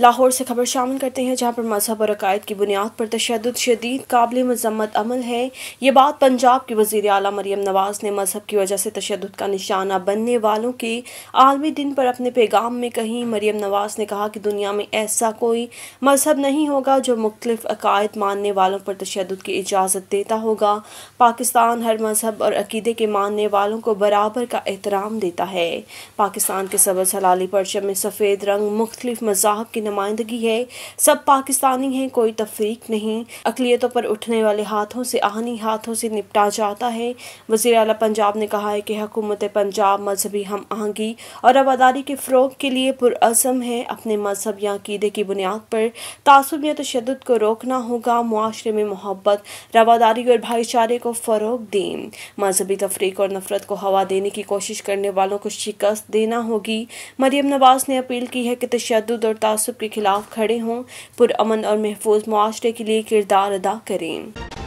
लाहौर से खबर शामिल करते हैं जहां पर मजहब और अकायद की बुनियाद पर तशद शदीद काबिल मजम्मत अमल है ये बात पंजाब के वजीर अली मरीम नवाज ने मजहब की वजह से तशद का निशाना बनने वालों के आलमी दिन पर अपने पैगाम में कही मरीम नवाज ने कहा कि दुनिया में ऐसा कोई मजहब नहीं होगा जो मुख्तफ अकायद मानने वालों पर तशद की इजाज़त देता होगा पाकिस्तान हर मजहब और अकीदे के मानने वालों को बराबर का एहतराम देता है पाकिस्तान के सबर सलाली परचम में सफ़ेद रंग मुख्तलिफ मजाब नुमाइंदगी है सब पाकिस्तानी हैं कोई तफरीक नहीं अकलीतों पर उठने वाले हाथों से आहनी हाथों से निपटा जाता है वजी अला पंजाब ने कहा है कि हकूमत पंजाब मजहबी हम आहंगी और आबादारी के फ़रोग के लिए पुरजम है अपने मजहब या अकीदे की बुनियाद पर तसब या तशद को रोकना होगा माशरे में मोहब्बत रवादारी और भाईचारे को फ़रोग दें मजहबी तफरीक और नफरत को हवा देने की कोशिश करने वालों को शिकस्त देना होगी मरियम नवाज ने अपील की है कि तशद और तसब के खिलाफ खड़े हों पुरअमन और महफूज माशरे के लिए किरदार अदा करें